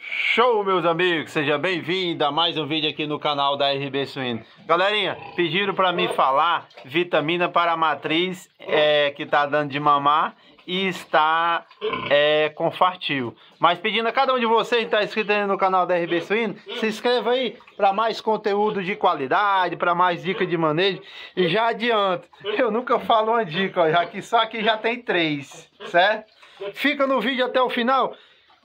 Show, meus amigos, seja bem-vindo a mais um vídeo aqui no canal da RB Suíno. Galerinha, pediram para mim falar vitamina para a matriz é, que tá dando de mamar e está é, com fartil. Mas pedindo a cada um de vocês que está inscrito aí no canal da RB Suíno, se inscreva aí para mais conteúdo de qualidade, para mais dica de manejo. E já adianto, eu nunca falo uma dica, ó, que só que já tem três, certo? Fica no vídeo até o final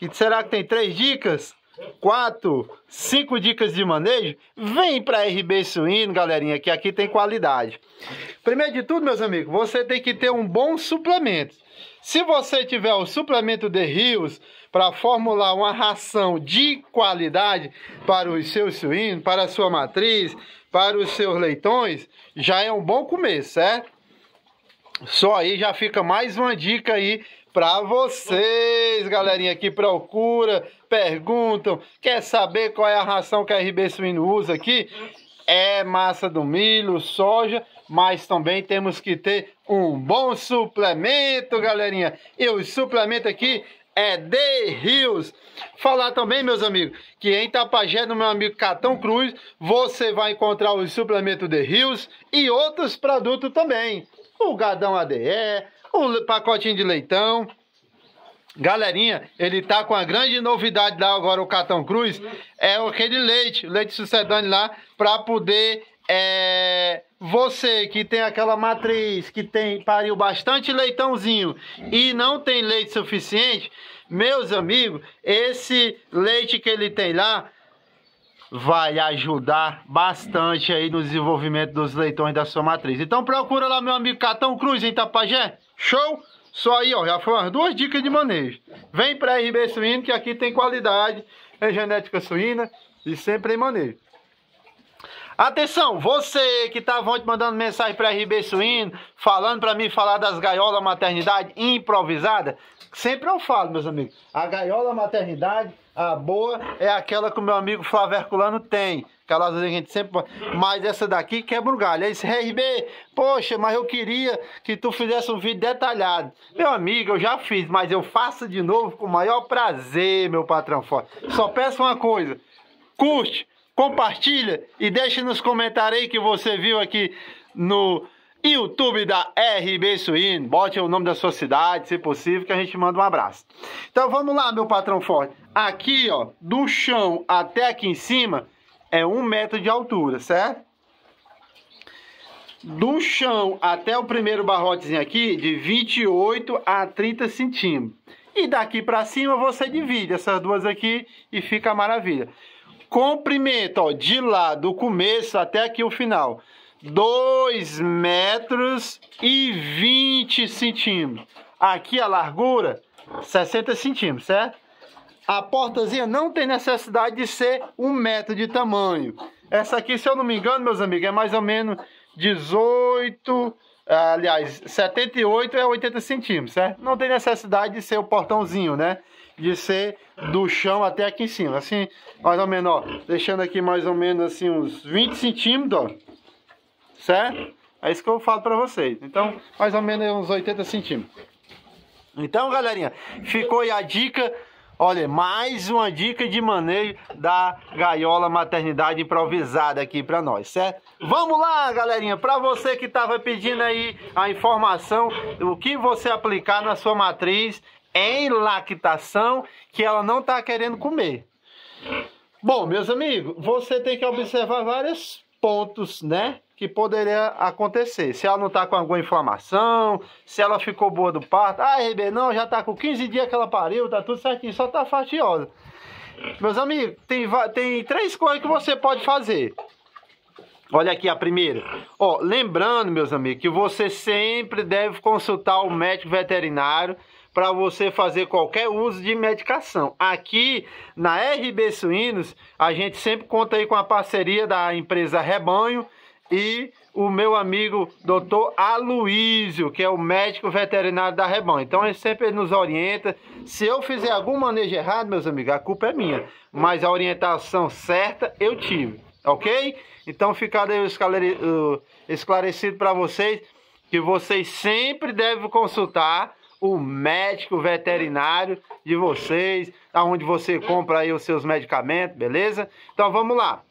que será que tem três dicas? Quatro, cinco dicas de manejo? Vem para RB Suíno, galerinha, que aqui tem qualidade. Primeiro de tudo, meus amigos, você tem que ter um bom suplemento. Se você tiver o suplemento de rios para formular uma ração de qualidade para os seus suínos, para a sua matriz, para os seus leitões, já é um bom começo, certo? Só aí já fica mais uma dica aí para vocês, galerinha que procura, perguntam, quer saber qual é a ração que a RB Suíno usa aqui? É massa do milho, soja, mas também temos que ter um bom suplemento, galerinha. E o suplemento aqui é de Rios. Falar também, meus amigos, que em Tapajé, no meu amigo Catão Cruz, você vai encontrar o suplemento de Rios e outros produtos também. O Gadão ADE, um pacotinho de leitão. Galerinha, ele tá com a grande novidade lá agora, o Catão Cruz, é aquele leite, leite sucedâneo lá, para poder é, você que tem aquela matriz que tem pariu bastante leitãozinho e não tem leite suficiente, meus amigos, esse leite que ele tem lá vai ajudar bastante aí no desenvolvimento dos leitões da sua matriz. Então procura lá meu amigo Catão Cruz em Tapajé. Show? Só aí, ó, já foram as duas dicas de manejo. Vem para RB Suíno, que aqui tem qualidade em é genética suína e sempre em manejo. Atenção, você que estava tá ontem mandando mensagem para RB Suíno, falando para mim falar das gaiolas maternidade improvisada, sempre eu falo, meus amigos, a gaiola maternidade a boa é aquela que o meu amigo Flávio Herculano tem. Aquelas a gente sempre. Mas essa daqui quebra o galho. Aí é disse, RB, poxa, mas eu queria que tu fizesse um vídeo detalhado. Meu amigo, eu já fiz, mas eu faço de novo com o maior prazer, meu patrão forte. Só peço uma coisa: curte, compartilha e deixe nos comentários aí que você viu aqui no YouTube da RB Suíno. Bote o nome da sua cidade, se possível, que a gente manda um abraço. Então vamos lá, meu patrão forte. Aqui, ó, do chão até aqui em cima, é um metro de altura, certo? Do chão até o primeiro barrotezinho aqui, de 28 a 30 centímetros. E daqui para cima você divide essas duas aqui e fica maravilha. Comprimento, ó, de lá do começo até aqui o final. 2 metros e 20 centímetros. Aqui a largura, 60 centímetros, certo? A portazinha não tem necessidade de ser um metro de tamanho. Essa aqui, se eu não me engano, meus amigos, é mais ou menos 18, aliás, 78 é 80 centímetros, certo? Não tem necessidade de ser o portãozinho, né? De ser do chão até aqui em cima. Assim, mais ou menos, ó, deixando aqui mais ou menos assim uns 20 centímetros, ó certo? É isso que eu falo pra vocês. Então, mais ou menos uns 80 centímetros. Então, galerinha, ficou aí a dica. Olha, mais uma dica de manejo da gaiola maternidade improvisada aqui para nós, certo? Vamos lá, galerinha, para você que estava pedindo aí a informação o que você aplicar na sua matriz em lactação que ela não está querendo comer. Bom, meus amigos, você tem que observar vários pontos, né? que poderia acontecer. Se ela não está com alguma inflamação, se ela ficou boa do parto. Ah, RB, não, já está com 15 dias que ela pariu, tá tudo certinho, só tá fatiosa. Meus amigos, tem, tem três coisas que você pode fazer. Olha aqui a primeira. Ó, lembrando, meus amigos, que você sempre deve consultar o médico veterinário para você fazer qualquer uso de medicação. Aqui na RB Suínos, a gente sempre conta aí com a parceria da empresa Rebanho e o meu amigo doutor Aloísio, que é o médico veterinário da Reban. Então ele sempre nos orienta. Se eu fizer algum manejo errado, meus amigos, a culpa é minha. Mas a orientação certa eu tive, ok? Então ficado aí esclarecido para vocês que vocês sempre devem consultar o médico veterinário de vocês, aonde você compra aí os seus medicamentos, beleza? Então vamos lá.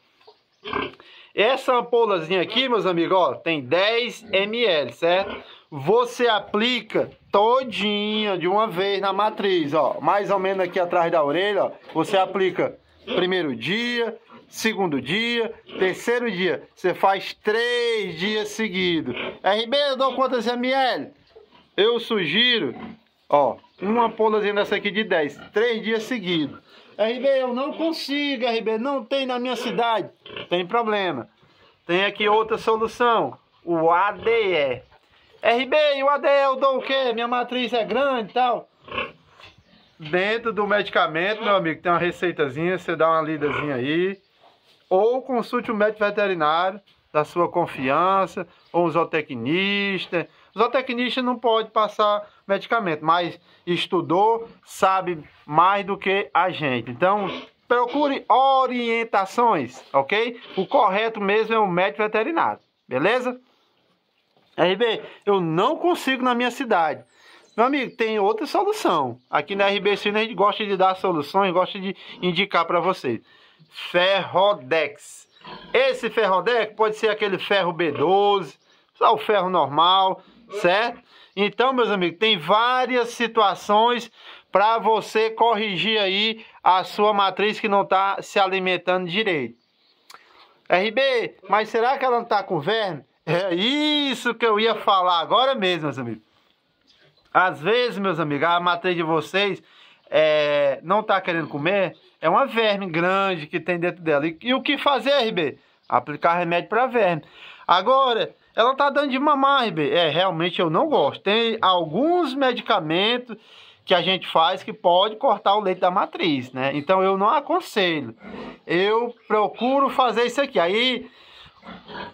Essa ampoulazinha aqui, meus amigos, ó, tem 10 ml, certo? Você aplica todinha de uma vez na matriz, ó. Mais ou menos aqui atrás da orelha, ó. Você aplica primeiro dia, segundo dia, terceiro dia. Você faz três dias seguidos. RB, eu dou quantas ml? Eu sugiro, ó, uma ampoulazinha dessa aqui de 10, três dias seguidos. RB, eu não consigo, RB, não tem na minha cidade tem problema. Tem aqui outra solução, o ADE. RB, o ADE eu é dou o quê? Minha matriz é grande e tal. Dentro do medicamento, meu amigo, tem uma receitazinha, você dá uma lidazinha aí. Ou consulte o um médico veterinário da sua confiança, ou um zootecnista. O zootecnista não pode passar medicamento, mas estudou, sabe mais do que a gente. Então, procure orientações, ok? O correto mesmo é o médico veterinário, beleza? RB, eu não consigo na minha cidade. Meu amigo, tem outra solução. Aqui na RB Cine a gente gosta de dar soluções, gosta de indicar para vocês. Ferrodex. Esse ferrodex pode ser aquele ferro B12, só o ferro normal, certo? Então, meus amigos, tem várias situações para você corrigir aí a sua matriz que não está se alimentando direito. RB, mas será que ela não está com verme? É isso que eu ia falar agora mesmo, meus amigos. Às vezes, meus amigos, a matriz de vocês é, não está querendo comer, é uma verme grande que tem dentro dela. E, e o que fazer, RB? Aplicar remédio para verme. Agora, ela está dando de mamar, RB. É, realmente eu não gosto. Tem alguns medicamentos que a gente faz que pode cortar o leite da matriz, né? Então eu não aconselho. Eu procuro fazer isso aqui. Aí,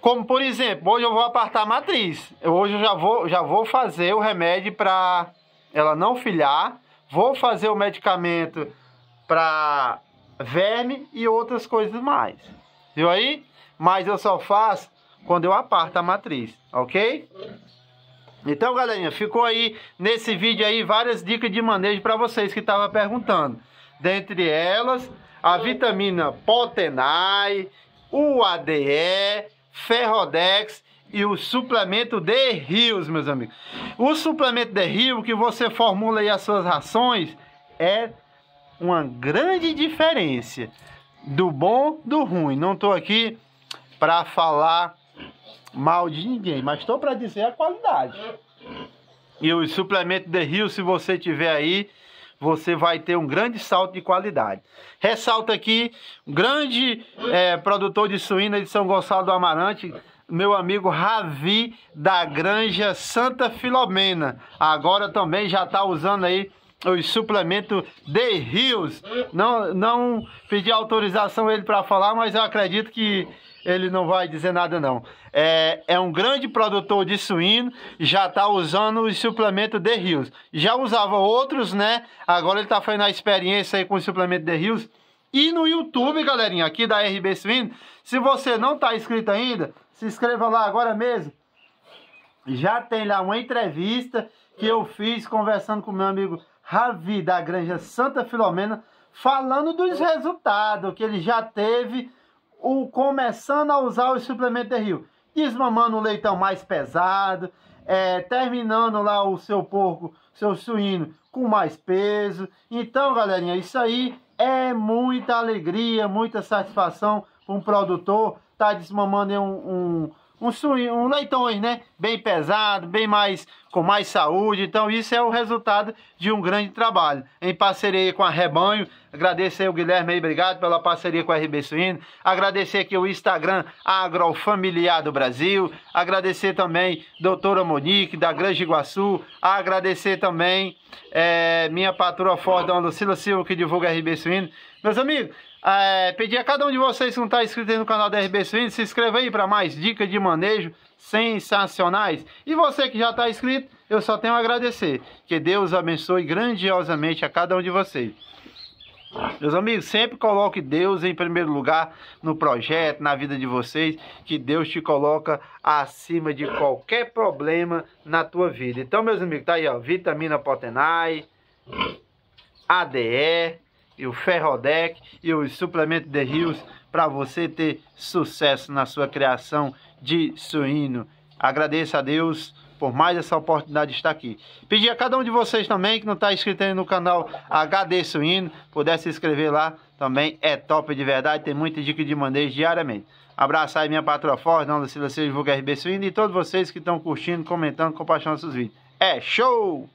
como por exemplo, hoje eu vou apartar a matriz. Eu, hoje eu já vou, já vou fazer o remédio para ela não filhar. Vou fazer o medicamento para verme e outras coisas mais. Viu aí? Mas eu só faço quando eu aparto a matriz, ok? Então, galerinha, ficou aí nesse vídeo aí várias dicas de manejo para vocês que estavam perguntando. Dentre elas, a vitamina Potenai, o ADE, Ferrodex e o suplemento de rios, meus amigos. O suplemento de rio que você formula aí as suas rações é uma grande diferença do bom do ruim. Não estou aqui para falar mal de ninguém, mas estou para dizer a qualidade. E o suplemento de rio, se você tiver aí, você vai ter um grande salto de qualidade. Ressalta aqui, um grande é, produtor de suína de São Gonçalo do Amarante, meu amigo Ravi da Granja Santa Filomena. Agora também já está usando aí os suplementos de Rios. Não, não pedi autorização ele para falar, mas eu acredito que ele não vai dizer nada não. É, é um grande produtor de suíno, já está usando os suplementos de Rios. Já usava outros, né? Agora ele está fazendo a experiência aí com o suplemento de Rios. E no YouTube, galerinha, aqui da RB Suíno, se você não está inscrito ainda, se inscreva lá agora mesmo. Já tem lá uma entrevista que eu fiz conversando com meu amigo Ravi da Granja Santa Filomena, falando dos resultados que ele já teve o começando a usar o suplemento de rio. Desmamando o leitão mais pesado, é, terminando lá o seu porco, seu suíno com mais peso. Então, galerinha, isso aí é muita alegria, muita satisfação para um produtor estar tá desmamando um, um um, um leitões, né? Bem pesado, bem mais com mais saúde. Então isso é o resultado de um grande trabalho em parceria com a Rebanho, Agradecer o Guilherme aí, obrigado pela parceria com a RB Suíno. Agradecer aqui o Instagram Agrofamiliar do Brasil. Agradecer também doutora Monique, da Grande Iguaçu. Agradecer também é, minha patroa Fordão Lucila Silva, que divulga a RB Suíno. Meus amigos, é, pedir a cada um de vocês que não está inscrito aí no canal da RB Suíno, se inscreva aí para mais dicas de manejo sensacionais. E você que já está inscrito, eu só tenho a agradecer. Que Deus abençoe grandiosamente a cada um de vocês. Meus amigos, sempre coloque Deus em primeiro lugar no projeto, na vida de vocês, que Deus te coloca acima de qualquer problema na tua vida. Então, meus amigos, tá aí, ó, vitamina Potenai, ADE, e o Ferrodec e o suplemento de rios para você ter sucesso na sua criação de suíno. Agradeça a Deus por mais essa oportunidade de estar aqui. Pedir a cada um de vocês também que não está inscrito ainda no canal HD Suíno, pudesse se inscrever lá também, é top de verdade, tem muita dica de manejo diariamente. Abraço aí minha patroa Ford, Dona Lucila Silva, Vulga RB Suíno e todos vocês que estão curtindo, comentando, compartilhando nossos vídeos. É show!